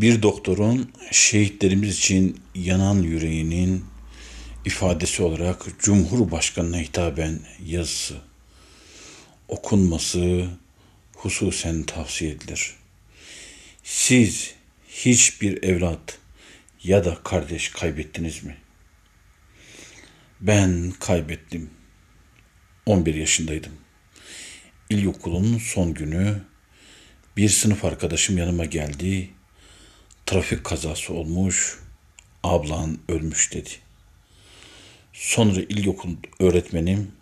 bir doktorun şehitlerimiz için yanan yüreğinin ifadesi olarak Cumhurbaşkanına hitaben yazısı okunması hususen tavsiye edilir. Siz hiçbir evlat ya da kardeş kaybettiniz mi? Ben kaybettim. 11 yaşındaydım. İlkokulun son günü bir sınıf arkadaşım yanıma geldi Trafik kazası olmuş, ablan ölmüş dedi. Sonra ilkokul öğretmenim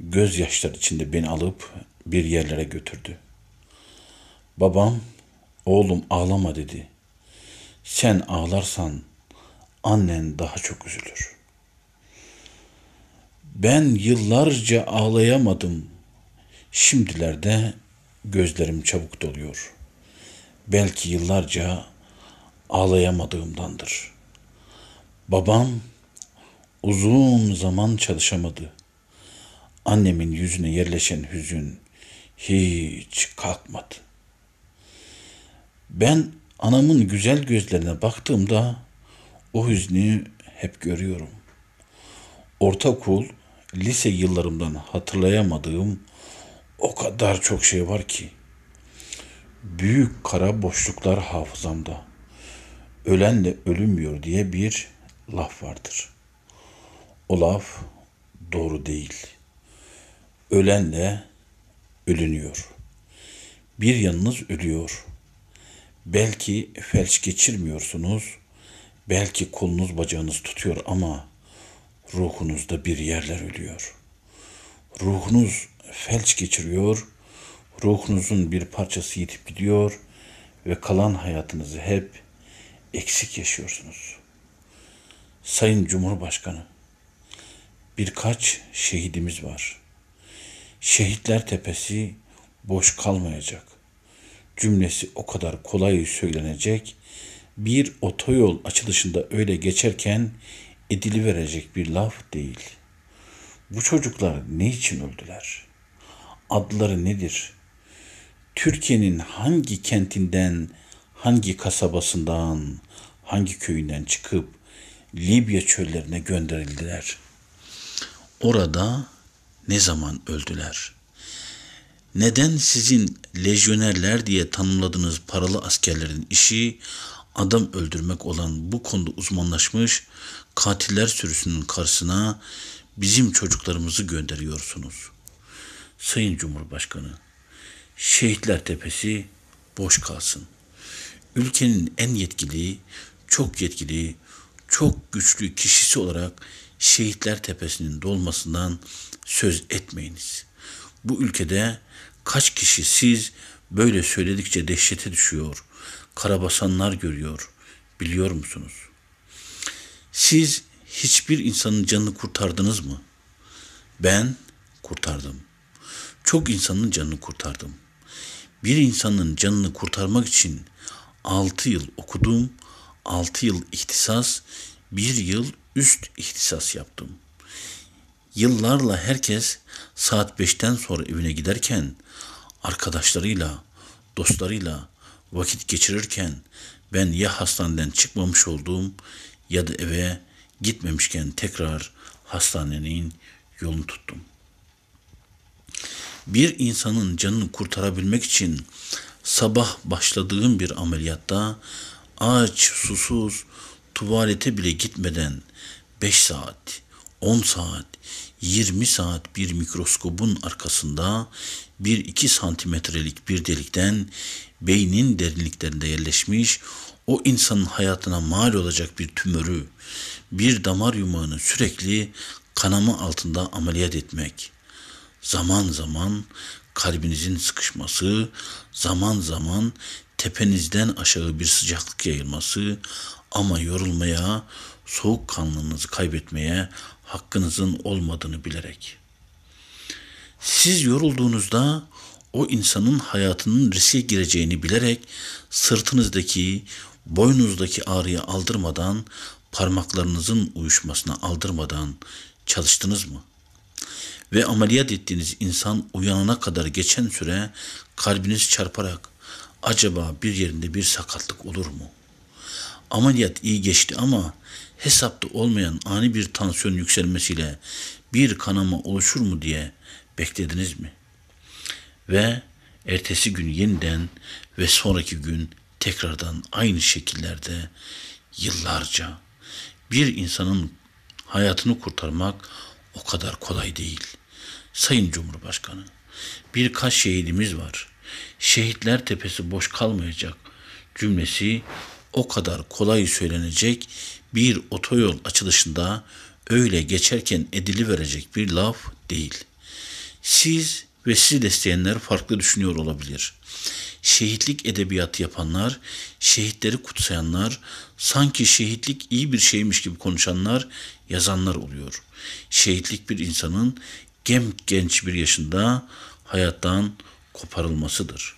gözyaşları içinde beni alıp bir yerlere götürdü. Babam, oğlum ağlama dedi. Sen ağlarsan annen daha çok üzülür. Ben yıllarca ağlayamadım. Şimdilerde gözlerim çabuk doluyor. Belki yıllarca ağlayamadığımdandır. Babam uzun zaman çalışamadı. Annemin yüzüne yerleşen hüzün hiç kalkmadı. Ben anamın güzel gözlerine baktığımda o hüznü hep görüyorum. Ortaokul, lise yıllarımdan hatırlayamadığım o kadar çok şey var ki. Büyük kara boşluklar hafızamda.'' ölenle ölünmüyor diye bir laf vardır. O laf doğru değil. Ölenle ölünüyor. Bir yanınız ölüyor. Belki felç geçirmiyorsunuz. Belki kolunuz bacağınız tutuyor ama ruhunuzda bir yerler ölüyor. Ruhunuz felç geçiriyor. Ruhunuzun bir parçası yitip gidiyor ve kalan hayatınızı hep eksik yaşıyorsunuz. Sayın Cumhurbaşkanı, birkaç şehidimiz var. Şehitler Tepesi boş kalmayacak. Cümlesi o kadar kolay söylenecek. Bir otoyol açılışında öyle geçerken edili verecek bir laf değil. Bu çocuklar ne için öldüler? Adları nedir? Türkiye'nin hangi kentinden hangi kasabasından, hangi köyünden çıkıp Libya çöllerine gönderildiler. Orada ne zaman öldüler? Neden sizin lejyonerler diye tanımladığınız paralı askerlerin işi adam öldürmek olan bu konuda uzmanlaşmış katiller sürüsünün karşısına bizim çocuklarımızı gönderiyorsunuz? Sayın Cumhurbaşkanı, Şehitler Tepesi boş kalsın ülkenin en yetkili, çok yetkili, çok güçlü kişisi olarak Şehitler Tepesi'nin dolmasından söz etmeyiniz. Bu ülkede kaç kişi siz böyle söyledikçe dehşete düşüyor, karabasanlar görüyor biliyor musunuz? Siz hiçbir insanın canını kurtardınız mı? Ben kurtardım. Çok insanın canını kurtardım. Bir insanın canını kurtarmak için 6 yıl okudum, 6 yıl ihtisas, 1 yıl üst ihtisas yaptım. Yıllarla herkes saat 5'ten sonra evine giderken arkadaşlarıyla, dostlarıyla vakit geçirirken ben ya hastaneden çıkmamış olduğum ya da eve gitmemişken tekrar hastanenin yolunu tuttum. Bir insanın canını kurtarabilmek için Sabah başladığım bir ameliyatta aç, susuz, tuvalete bile gitmeden 5 saat, 10 saat, 20 saat bir mikroskobun arkasında bir iki santimetrelik bir delikten beynin derinliklerinde yerleşmiş o insanın hayatına mal olacak bir tümörü, bir damar yumağını sürekli kanama altında ameliyat etmek. Zaman zaman kalbinizin sıkışması, zaman zaman tepenizden aşağı bir sıcaklık yayılması ama yorulmaya, soğuk soğukkanlılığınızı kaybetmeye hakkınızın olmadığını bilerek. Siz yorulduğunuzda o insanın hayatının riske gireceğini bilerek sırtınızdaki, boynunuzdaki ağrıyı aldırmadan, parmaklarınızın uyuşmasına aldırmadan çalıştınız mı?'' ve ameliyat ettiğiniz insan uyanana kadar geçen süre kalbiniz çarparak acaba bir yerinde bir sakatlık olur mu? Ameliyat iyi geçti ama hesapta olmayan ani bir tansiyon yükselmesiyle bir kanama oluşur mu diye beklediniz mi? Ve ertesi gün yeniden ve sonraki gün tekrardan aynı şekillerde yıllarca bir insanın hayatını kurtarmak o kadar kolay değil.'' Sayın Cumhurbaşkanı, birkaç şehidimiz var. Şehitler tepesi boş kalmayacak cümlesi o kadar kolay söylenecek bir otoyol açılışında öyle geçerken edili verecek bir laf değil. Siz ve sizi desteyenler farklı düşünüyor olabilir. Şehitlik edebiyatı yapanlar, şehitleri kutsayanlar, sanki şehitlik iyi bir şeymiş gibi konuşanlar, yazanlar oluyor. Şehitlik bir insanın gem genç bir yaşında hayattan koparılmasıdır.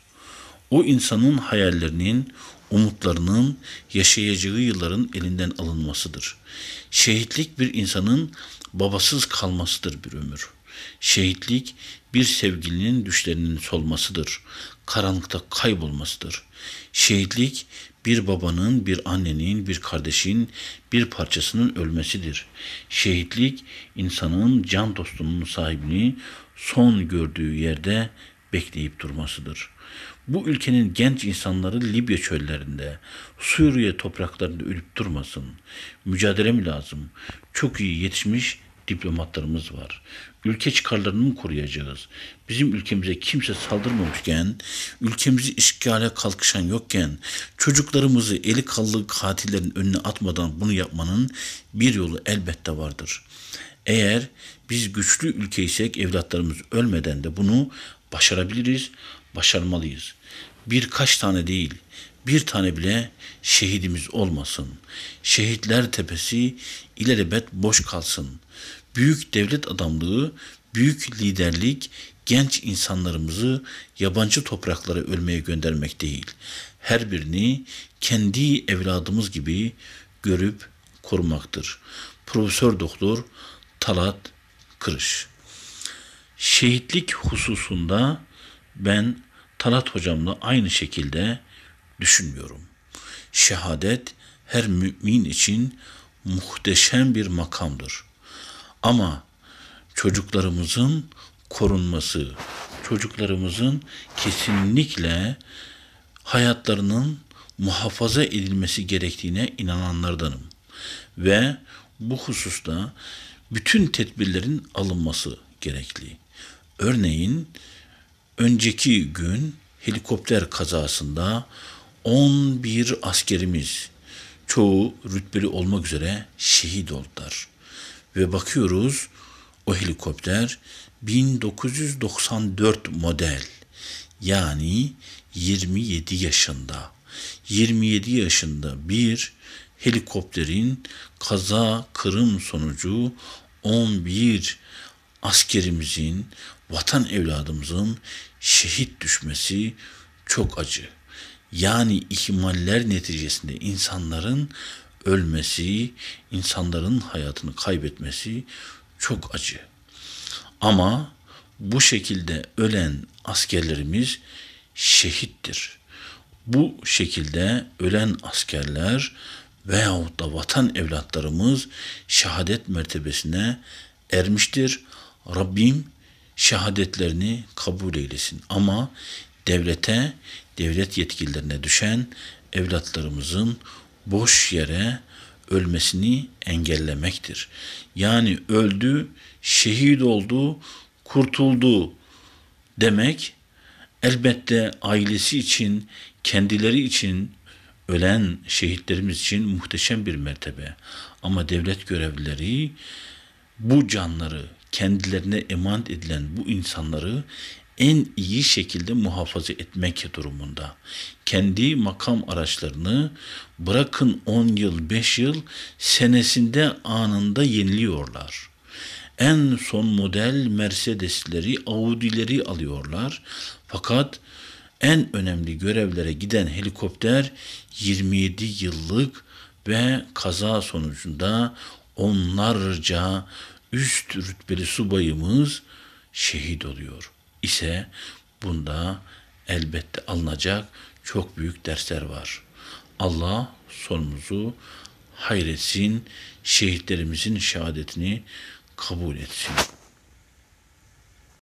O insanın hayallerinin, umutlarının yaşayacağı yılların elinden alınmasıdır. Şehitlik bir insanın babasız kalmasıdır bir ömür.'' Şehitlik bir sevgilinin düşlerinin solmasıdır. Karanlıkta kaybolmasıdır. Şehitlik bir babanın, bir annenin, bir kardeşin bir parçasının ölmesidir. Şehitlik insanın can dostunun sahibini son gördüğü yerde bekleyip durmasıdır. Bu ülkenin genç insanları Libya çöllerinde, Suriye topraklarında ölüp durmasın. Mücadele mi lazım? Çok iyi yetişmiş diplomatlarımız var ülke çıkarlarını mı koruyacağız? Bizim ülkemize kimse saldırmamışken, ülkemizi işgale kalkışan yokken, çocuklarımızı eli kallı katillerin önüne atmadan bunu yapmanın bir yolu elbette vardır. Eğer biz güçlü ülkeysek evlatlarımız ölmeden de bunu başarabiliriz, başarmalıyız. Birkaç tane değil, bir tane bile şehidimiz olmasın. Şehitler tepesi ilelebet boş kalsın büyük devlet adamlığı, büyük liderlik genç insanlarımızı yabancı topraklara ölmeye göndermek değil. Her birini kendi evladımız gibi görüp korumaktır. Profesör Doktor Talat Kırış. Şehitlik hususunda ben Talat hocamla aynı şekilde düşünmüyorum. Şehadet her mümin için muhteşem bir makamdır. Ama çocuklarımızın korunması, çocuklarımızın kesinlikle hayatlarının muhafaza edilmesi gerektiğine inananlardanım. Ve bu hususta bütün tedbirlerin alınması gerekli. Örneğin önceki gün helikopter kazasında 11 askerimiz çoğu rütbeli olmak üzere şehit oldular ve bakıyoruz o helikopter 1994 model. Yani 27 yaşında. 27 yaşında bir helikopterin kaza kırım sonucu 11 askerimizin, vatan evladımızın şehit düşmesi çok acı. Yani ihmaller neticesinde insanların ölmesi, insanların hayatını kaybetmesi çok acı. Ama bu şekilde ölen askerlerimiz şehittir. Bu şekilde ölen askerler veyahut da vatan evlatlarımız şehadet mertebesine ermiştir. Rabbim şehadetlerini kabul eylesin. Ama devlete, devlet yetkililerine düşen evlatlarımızın boş yere ölmesini engellemektir. Yani öldü, şehit oldu, kurtuldu demek elbette ailesi için, kendileri için, ölen şehitlerimiz için muhteşem bir mertebe. Ama devlet görevlileri bu canları, kendilerine emanet edilen bu insanları en iyi şekilde muhafaza etmek durumunda. Kendi makam araçlarını bırakın 10 yıl, 5 yıl senesinde anında yeniliyorlar. En son model Mercedes'leri, Audi'leri alıyorlar. Fakat en önemli görevlere giden helikopter 27 yıllık ve kaza sonucunda onlarca üst rütbeli subayımız şehit oluyor ise bunda elbette alınacak çok büyük dersler var. Allah sonumuzu hayretsin, şehitlerimizin şehadetini kabul etsin.